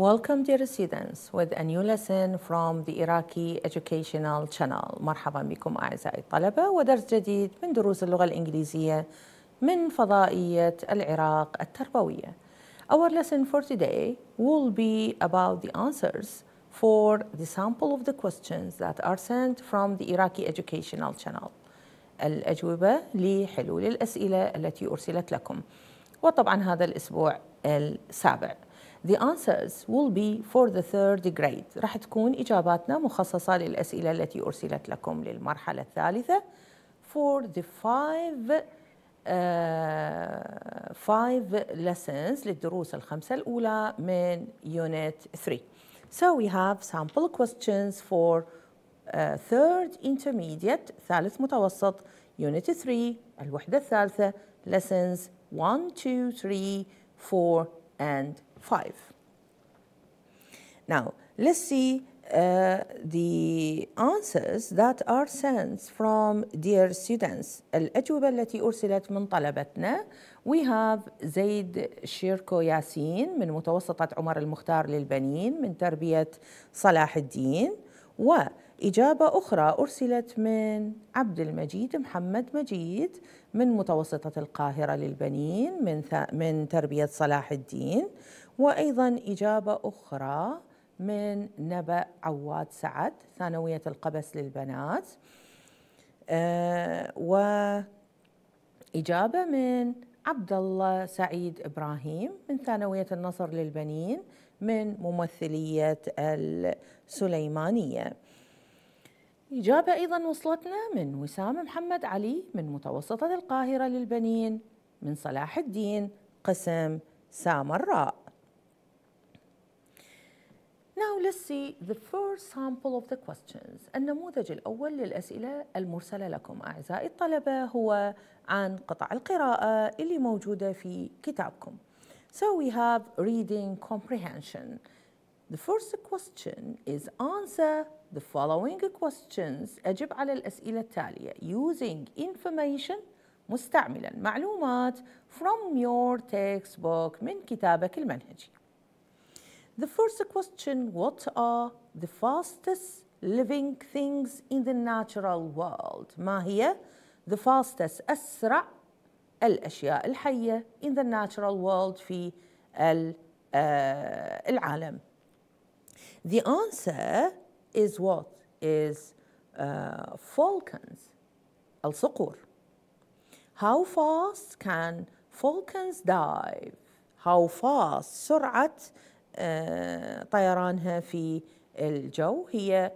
Welcome dear students with a new lesson from the Iraqi Educational Channel مرحبا بكم أعزائي الطلبة ودرس جديد من دروس اللغة الإنجليزية من فضائية العراق التربوية Our lesson for today will be about the answers for the sample of the questions that are sent from the Iraqi Educational Channel الأجوبة لحلول الأسئلة التي أرسلت لكم وطبعا هذا الأسبوع السابع the answers will be for the third grade راح تكون إجاباتنا مخصصة للأسئلة التي أرسلت لكم للمرحلة الثالثة for the five uh, five lessons للدروس الخمسة الأولى من unit 3 so we have sample questions for uh, third intermediate ثالث متوسط unit 3 الوحدة الثالثة lessons one, two, three, four, 2, 3, and 5. Now, let's see uh, the answers that are sent from dear students الأجوبة التي أرسلت من طلبتنا we have زيد شيركو ياسين من متوسطة عمر المختار للبنين من تربية صلاح الدين وإجابة أخرى أرسلت من عبد المجيد محمد مجيد من متوسطة القاهرة للبنين من, من تربية صلاح الدين وأيضا إجابة أخرى من نبأ عواد سعد ثانوية القبس للبنات آه، وإجابة من عبد الله سعيد إبراهيم من ثانوية النصر للبنين من ممثلية السليمانية إجابة أيضا وصلتنا من وسام محمد علي من متوسطة القاهرة للبنين من صلاح الدين قسم سامراء Now let's see the first sample of the questions. النموذج الأول للأسئلة المرسلة لكم أعزائي الطلبة هو عن قطع القراءة اللي موجودة في كتابكم. So we have reading comprehension. The first question is answer the following questions. أجب على الأسئلة التالية using information مستعملا معلومات from your textbook من كتابك المنهجي. The first question, what are the fastest living things in the natural world ما هي the fastest أسرع الأشياء الحية in the natural world في العالم eh, The answer is what is uh, falcons الصقور How fast can falcons dive? How fast سرعة طيرانها في الجو هي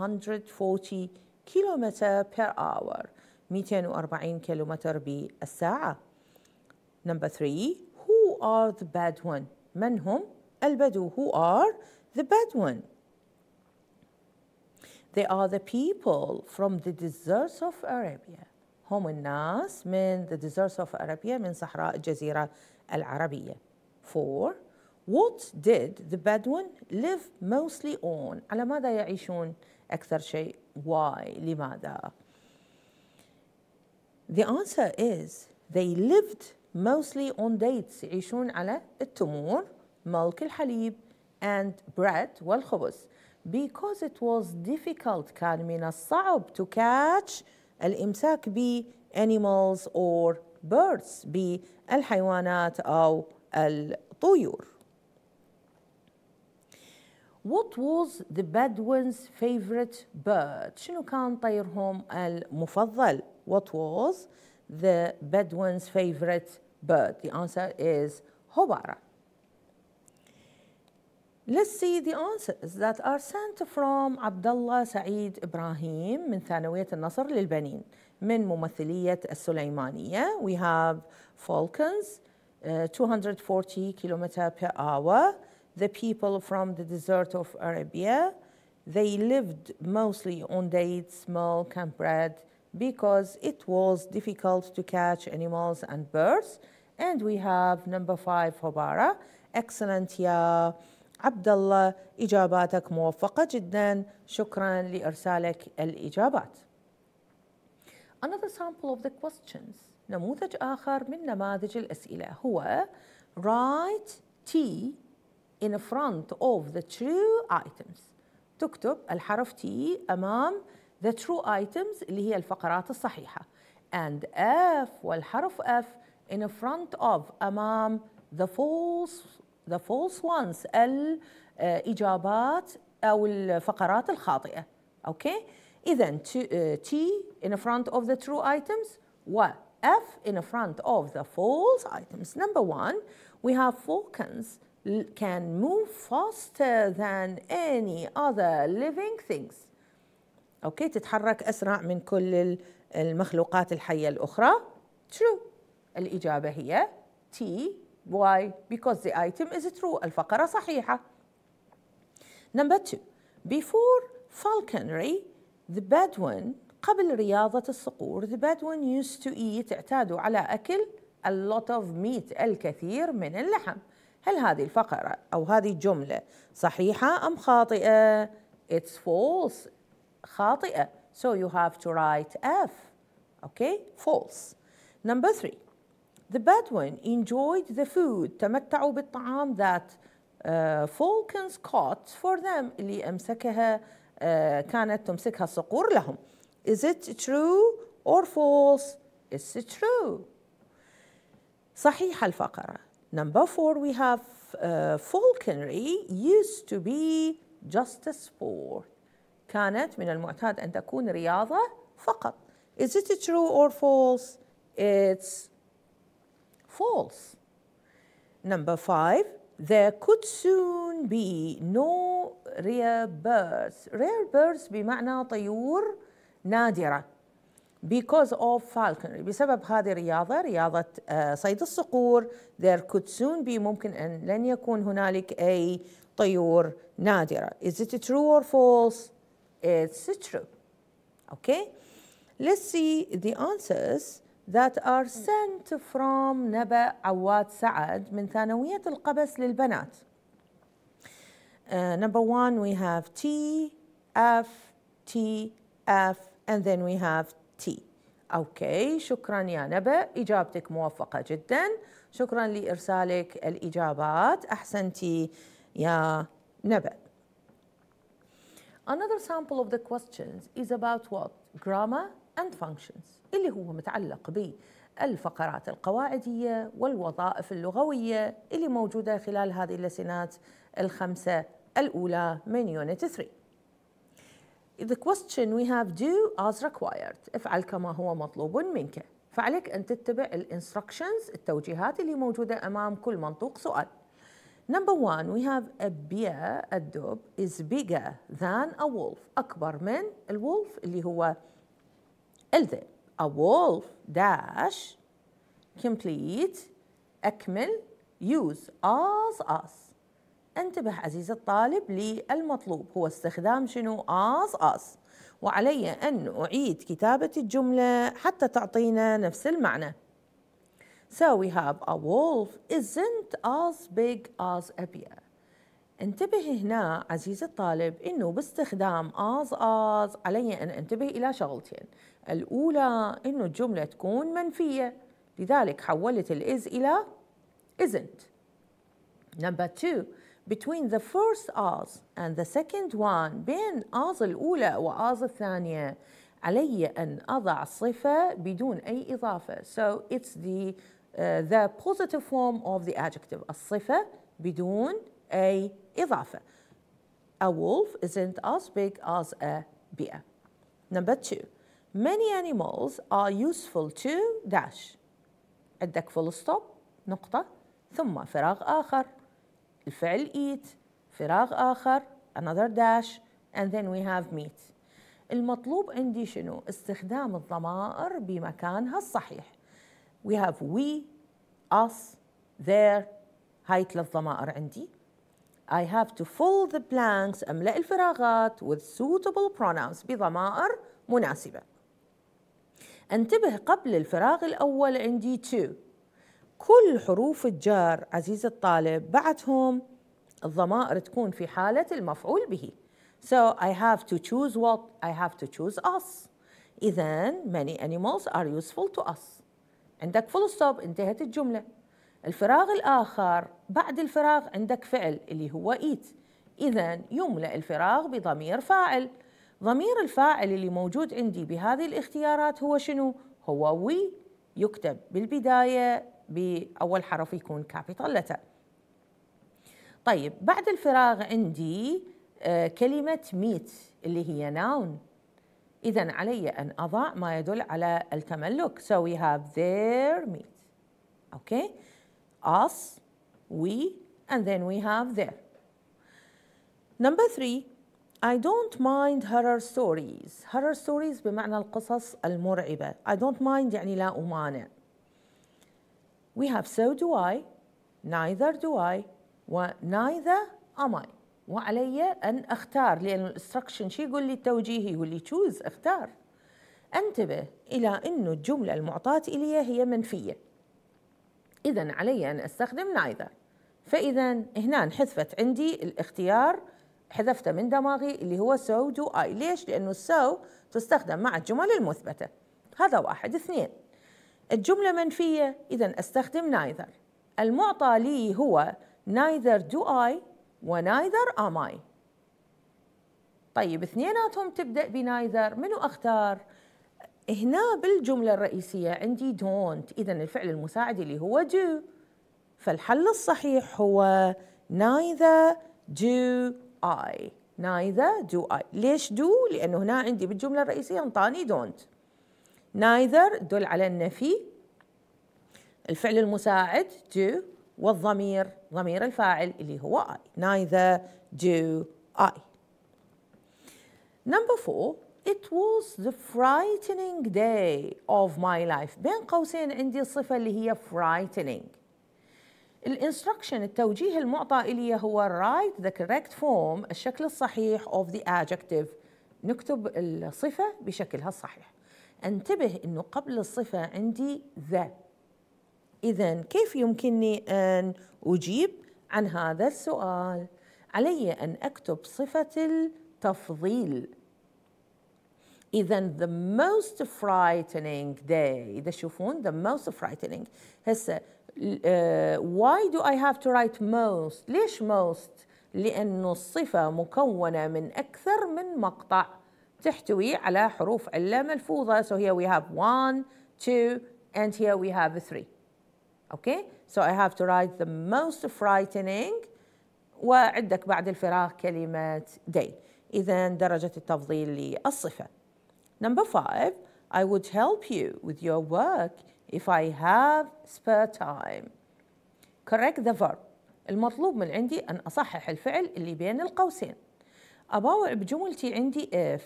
240 كيلومتر بير اور 240 كيلومتر بالساعة نمبر 3 who are the bad one من هم البدو who are the bad one they are the people from the deserts of Arabia هم الناس من the deserts of Arabia من صحراء الجزيرة العربية Four. What did the Bedouin live mostly on? على ماذا يعيشون أكثر شيء؟ Why? لماذا؟ The answer is they lived mostly on dates يعيشون على التمور milk الحليب and bread والخبز because it was difficult كان من الصعب to catch الإمساك ب animals or birds بالحيوانات أو الطيور what was the Bedouins favorite bird? شنو كان طيرهم المفضل? What was the Bedouins favorite bird? The answer is hobara. Let's see the answers that are sent from Abdullah Saeed Ibrahim من ثانوية النصر للبنين من ممثلية السليمانية. We have falcons uh, 240 kilometers per hour the people from the desert of Arabia. They lived mostly on dates, milk, and bread because it was difficult to catch animals and birds. And we have number five, Hobara. Excellent, yeah. Abdullah. الله إجاباتك موفقة جدا شكرا لإرسالك الإجابات Another sample of the questions نموذج آخر من نماذج الأسئلة هو write T in front of the true items تكتب الحرف T أمام the true items اللي هي الفقرات الصحيحة and F والحرف F in front of أمام the false the false ones الإجابات أو الفقرات الخاطئة أوكي إذا uh, T in front of the true items و F in front of the false items number one we have four cans can move faster than any other living things اوكي تتحرك اسرع من كل المخلوقات الحيه الاخرى true الاجابه هي T why because the item is true الفقره صحيحه number two. before falconry the Bedouin قبل رياضة الصقور the Bedouin used to eat اعتادوا على أكل a lot of meat الكثير من اللحم هل هذه الفقرة أو هذه الجملة صحيحة أم خاطئة It's false خاطئة So you have to write F Okay false Number three The Bedouin enjoyed the food تمتعوا بالطعام that uh, falcons caught for them اللي أمسكها uh, كانت تمسكها الصقور لهم Is it true or false? It's true صحيحة الفقرة Number four, we have uh, falconry used to be just a sport. كانت من المعتاد أن تكون رياضة فقط. Is it true or false? It's false. Number five, there could soon be no rare birds. Rare birds بمعنى طيور نادرة because of falconry بسبب هذه الرياضة رياضة صيد الصقور there could soon be ممكن أن لن يكون هنالك أي طيور نادرة is it true or false it's true okay let's see the answers that are sent from نبأ عواد سعد من ثانوية القبس للبنات uh, number one we have T F T F and then we have تي أوكي شكرا يا نبأ إجابتك موفقة جدا شكرا لإرسالك الإجابات أحسنتي يا نبأ Another sample of the questions is about what? Grammar and functions اللي هو متعلق بالفقرات القواعدية والوظائف اللغوية اللي موجودة خلال هذه اللسنات الخمسة الأولى من Unit 3 The question we have do as required افعل كما هو مطلوب منك فعليك أن تتبع الانستركشنز التوجيهات اللي موجودة أمام كل منطوق سؤال Number one, we have a bear, a dog is bigger than a wolf. أكبر من الولف اللي هو الذئب. A wolf dash complete أكمل use as us. انتبه عزيز الطالب للمطلوب هو استخدام شنو آس آس وعلي أن أعيد كتابة الجملة حتى تعطينا نفس المعنى So we have a wolf isn't as big as a bear انتبه هنا عزيزي الطالب انه باستخدام از از علي ان انتبه الى شغلتين الاولى انه الجمله تكون منفيه لذلك حولت الاز الى isn't number two between the first as and the second one بين آز الأولى وآز الثانية علي أن أضع صفة بدون أي إضافة so it's the uh, the positive form of the adjective الصفة بدون أي إضافة a wolf isn't as big as a bear number two many animals are useful to dash عندك full stop نقطة ثم فراغ آخر الفعل eat فراغ آخر another dash and then we have meet المطلوب عندي شنو استخدام الضمائر بمكانها الصحيح we have we us there هاي ثلاث ضمائر عندي I have to fill the blanks أملأ الفراغات with suitable pronouns بضمائر مناسبة انتبه قبل الفراغ الأول عندي to كل حروف الجار عزيز الطالب بعدهم الضمائر تكون في حالة المفعول به So I have to choose what? I have to choose us إذا many animals are useful to us عندك full stop انتهت الجملة الفراغ الآخر بعد الفراغ عندك فعل اللي هو eat إذا يملأ الفراغ بضمير فاعل ضمير الفاعل اللي موجود عندي بهذه الاختيارات هو شنو؟ هو we يكتب بالبداية بأول حرف يكون كابيتال لتر طيب بعد الفراغ عندي آه، كلمة ميت اللي هي ناون إذا علي أن أضع ما يدل على التملك so we have their meat okay us we and then we have their number three I don't mind horror stories horror stories بمعنى القصص المرعبة I don't mind يعني لا أمانع We have so do I, neither do I, neither am I. وعلي أن أختار لأن الانستركشن شي يقول لي التوجيهي يقول لي choose اختار انتبه إلى أن الجملة المعطاة إلي هي منفية إذا علي أن أستخدم neither فإذا هنا انحذفت عندي الاختيار حذفته من دماغي اللي هو so do I ليش؟ لأنه so تستخدم مع الجمل المثبتة هذا واحد اثنين الجملة منفية إذا أستخدم neither المعطى لي هو neither do I ونايذر am I طيب اثنيناتهم تبدأ بنايذر منو أختار؟ هنا بالجملة الرئيسية عندي don't إذا الفعل المساعد اللي هو do فالحل الصحيح هو neither do I neither do I ليش do؟ لأنه هنا عندي بالجملة الرئيسية انطاني don't neither دل على النفي الفعل المساعد do والضمير ضمير الفاعل اللي هو I neither do I number four It was the frightening day of my life بين قوسين عندي الصفة اللي هي frightening الانستركشن التوجيه المعطى إلي هو write the correct form الشكل الصحيح of the adjective نكتب الصفة بشكلها الصحيح انتبه أنه قبل الصفة عندي ذا إذا كيف يمكنني أن أجيب عن هذا السؤال؟ علي أن أكتب صفة التفضيل إذا the most frightening day إذا تشوفون the most frightening هسه uh, why do I have to write most ليش most لأنه الصفة مكونة من أكثر من مقطع تحتوي على حروف علة ملفوظة so here we have one two and here we have three okay so I have to write the most frightening وعندك بعد الفراغ كلمة day إذا درجة التفضيل للصفة number five I would help you with your work if I have spare time correct the verb المطلوب من عندي أن أصحح الفعل اللي بين القوسين أباوع بجملتي عندي if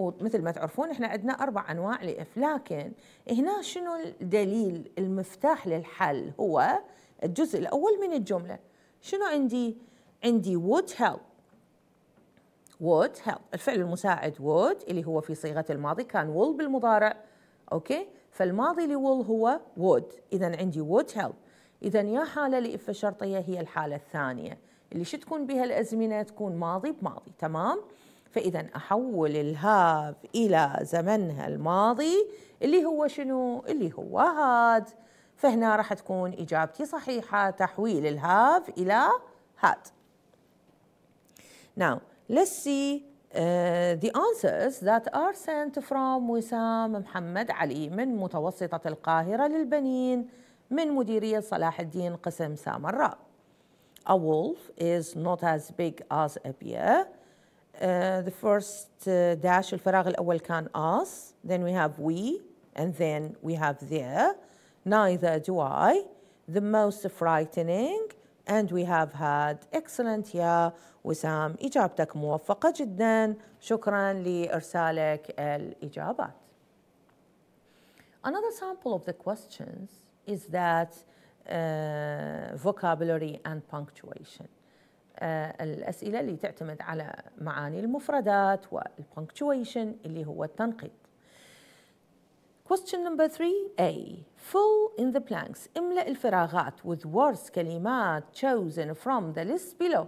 ومثل ما تعرفون احنا عندنا اربع انواع لاف لكن هنا شنو الدليل المفتاح للحل هو الجزء الاول من الجمله شنو عندي عندي would help would help الفعل المساعد would اللي هو في صيغه الماضي كان will بالمضارع اوكي فالماضي will هو would اذا عندي would help اذا يا حاله لاف شرطيه هي الحاله الثانيه اللي شو تكون بها الازمنه تكون ماضي بماضي تمام فإذا أحول الهاف إلى زمنها الماضي اللي هو شنو؟ اللي هو هاد فهنا راح تكون إجابتي صحيحة تحويل الهاف إلى هاد Now, let's see Uh, the answers that are sent from وسام محمد علي من متوسطة القاهرة للبنين من مديرية صلاح الدين قسم سامراء. A wolf is not as big as a bear. Uh, the first uh, dash الفراغ الأول كان us then we have we and then we have there neither do I the most frightening and we have had excellent يا وسام إجابتك موفقة جدا شكرا لإرسالك الإجابات Another sample of the questions is that uh, vocabulary and punctuation آه، الأسئلة اللي تعتمد على معاني المفردات والبنكتويشن اللي هو التنقيط Question number 3A Fill in the blanks املأ الفراغات with words كلمات chosen from the list below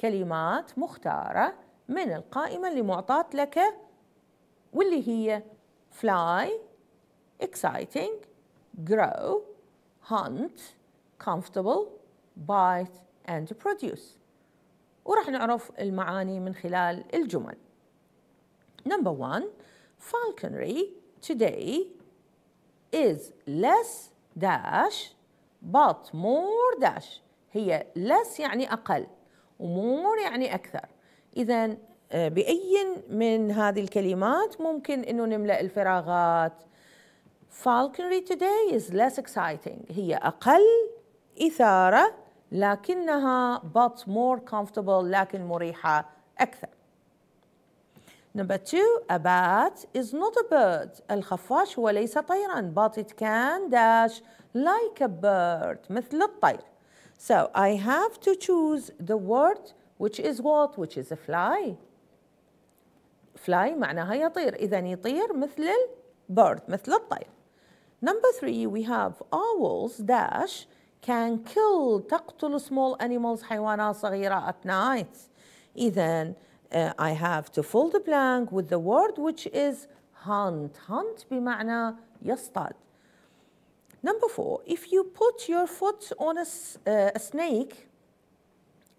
كلمات مختارة من القائمة اللي معطات لك واللي هي fly exciting grow hunt comfortable bite and produce وراح نعرف المعاني من خلال الجمل Number one, falconry today is less dash but more dash هي less يعني أقل ومور يعني أكثر إذا آه، بأي من هذه الكلمات ممكن أنه نملأ الفراغات falconry today is less exciting هي أقل إثارة لكنها but more comfortable لكن مريحة أكثر Number two, a bat is not a bird. الخفاش هو ليس طيرا but it can dash like a bird مثل الطير. So I have to choose the word which is what? Which is a fly. Fly معناها يطير إذا يطير مثل bird مثل الطير. Number three, we have owls dash can kill تقتل small animals حيوانات صغيرة at night إذا uh, I have to fill the blank with the word which is hunt hunt بمعنى يصطاد Number four, if you put your foot on a, uh, a snake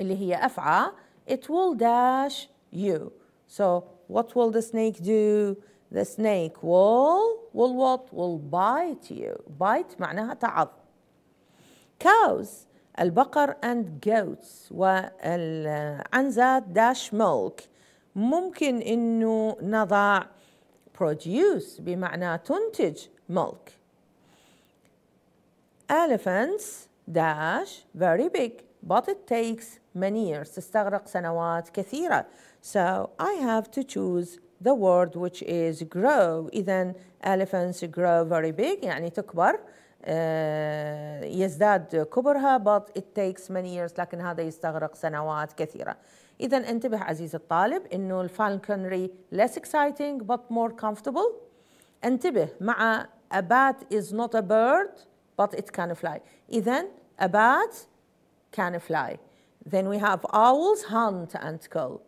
اللي هي أفعى it will dash you. So what will the snake do? The snake will will what? Will bite you. Bite معناها تعض cows البقر and goats والعنزة dash milk ممكن انه نضع produce بمعنى تنتج milk elephants dash very big but it takes many years تستغرق سنوات كثيرة so I have to choose the word which is grow إذا elephants grow very big يعني تكبر يزداد كبرها but it takes many years لكن هذا يستغرق سنوات كثيرة إذا انتبه عزيز الطالب إنه الفالكونري less exciting but more comfortable انتبه مع a bat is not a bird but it can fly إذا a bat can fly then we have owls hunt and kill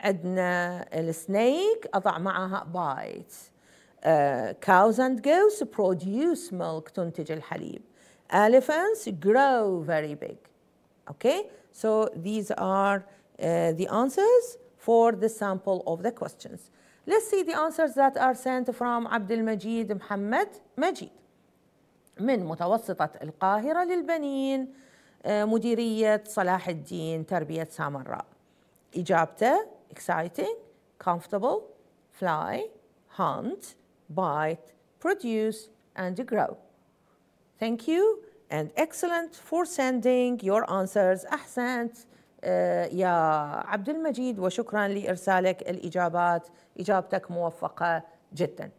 عندنا السنيك أضع معها bite cows and goats produce milk al halib. Elephants grow very big. Okay, so these are uh, the answers for the sample of the questions. Let's see the answers that are sent from عبد المجيد محمد مجيد من متوسطة القاهرة للبنين مديرية صلاح الدين تربية سامراء إجابته exciting, comfortable, fly, hunt bite, produce, and grow. Thank you and excellent for sending your answers. Ahsant, يا عبد المجيد وشكرا لإرسالك الإجابات. إجابتك موفقة جدا.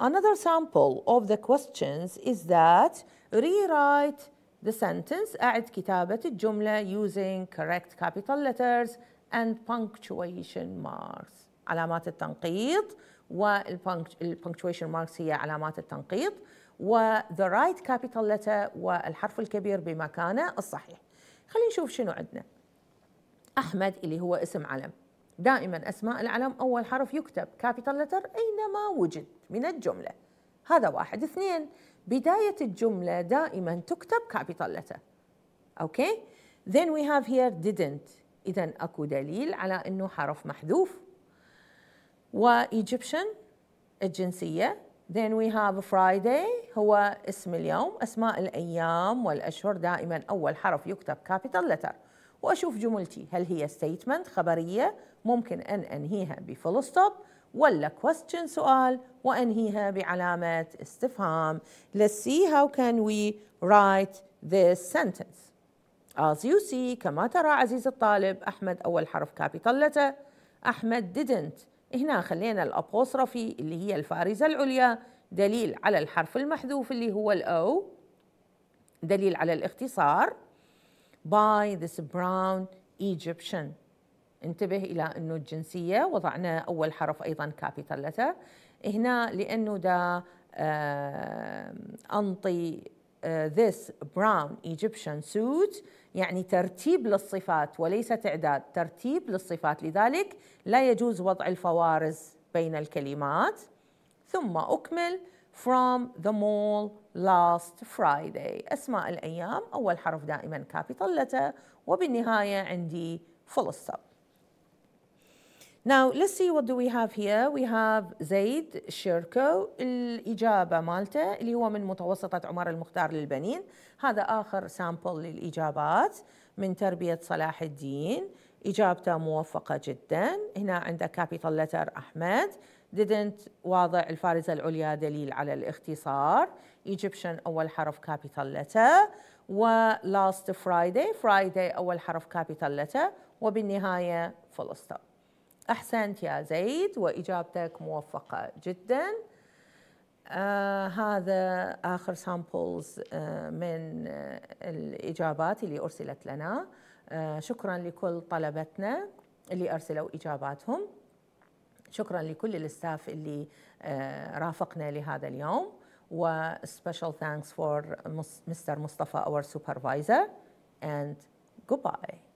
Another sample of the questions is that rewrite the sentence أعد كتابة الجملة using correct capital letters and punctuation marks. علامات التنقيط والبنكتويشن ماركس هي علامات التنقيط و the right capital letter والحرف الكبير بمكانه الصحيح خلينا نشوف شنو عندنا أحمد اللي هو اسم علم دائما أسماء العلم أول حرف يكتب كابيتال لتر أينما وجد من الجملة هذا واحد اثنين بداية الجملة دائما تكتب كابيتال لتر أوكي then we have here didn't إذا أكو دليل على أنه حرف محذوف وإيجيبشن الجنسية then we have Friday هو اسم اليوم أسماء الأيام والأشهر دائما أول حرف يكتب capital letter وأشوف جملتي هل هي statement خبرية ممكن أن أنهيها بفول ستوب ولا question سؤال وأنهيها بعلامة استفهام Let's see how can we write this sentence As you see كما ترى عزيز الطالب أحمد أول حرف capital letter أحمد didn't هنا خلينا الأبوسترافي اللي هي الفارزة العليا دليل على الحرف المحذوف اللي هو الأو دليل على الاختصار by this brown Egyptian انتبه إلى أنه الجنسية وضعنا أول حرف أيضا capital letter هنا لأنه ده أنطي آه، this brown Egyptian suit يعني ترتيب للصفات وليس تعداد ترتيب للصفات لذلك لا يجوز وضع الفوارز بين الكلمات ثم أكمل from the mall last Friday أسماء الأيام أول حرف دائما capital letter وبالنهاية عندي full stop Now let's see what do we have here. We have زيد شيركو الإجابة مالته اللي هو من متوسطة عمر المختار للبنين هذا آخر سامبل للإجابات من تربية صلاح الدين إجابته موفقة جدا هنا عنده كابيتال لتر أحمد didn't واضع الفارزة العليا دليل على الاختصار Egyptian أول حرف كابيتال لتر و last Friday Friday أول حرف كابيتال لتر وبالنهاية full stop. أحسنت يا زيد وإجابتك موفقة جدا آه هذا آخر سامبلز آه من آه الإجابات اللي أرسلت لنا آه شكرا لكل طلبتنا اللي أرسلوا إجاباتهم شكرا لكل الستاف اللي آه رافقنا لهذا اليوم و special thanks for Mr. Mustafa, our supervisor and goodbye.